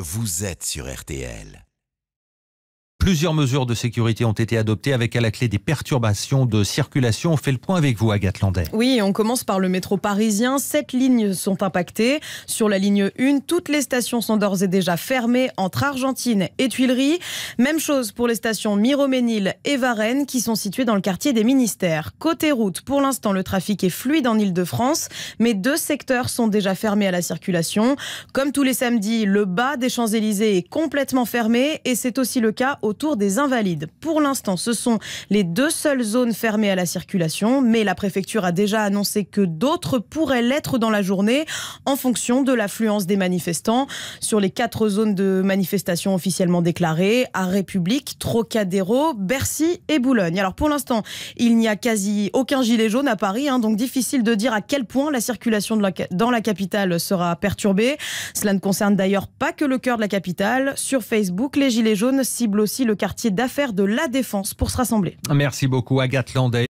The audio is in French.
Vous êtes sur RTL. Plusieurs mesures de sécurité ont été adoptées avec à la clé des perturbations de circulation. On fait le point avec vous, Agathe Landais. Oui, on commence par le métro parisien. Sept lignes sont impactées. Sur la ligne 1, toutes les stations sont d'ores et déjà fermées entre Argentine et Tuileries. Même chose pour les stations Miroménil et Varennes qui sont situées dans le quartier des ministères. Côté route, pour l'instant, le trafic est fluide en Ile-de-France, mais deux secteurs sont déjà fermés à la circulation. Comme tous les samedis, le bas des Champs-Élysées est complètement fermé et c'est aussi le cas au autour des Invalides. Pour l'instant, ce sont les deux seules zones fermées à la circulation, mais la préfecture a déjà annoncé que d'autres pourraient l'être dans la journée en fonction de l'affluence des manifestants. Sur les quatre zones de manifestation officiellement déclarées, à République, Trocadéro, Bercy et Boulogne. Alors pour l'instant, il n'y a quasi aucun gilet jaune à Paris, hein, donc difficile de dire à quel point la circulation dans la capitale sera perturbée. Cela ne concerne d'ailleurs pas que le cœur de la capitale. Sur Facebook, les gilets jaunes ciblent aussi le quartier d'affaires de La Défense pour se rassembler. Merci beaucoup Agathe Landais.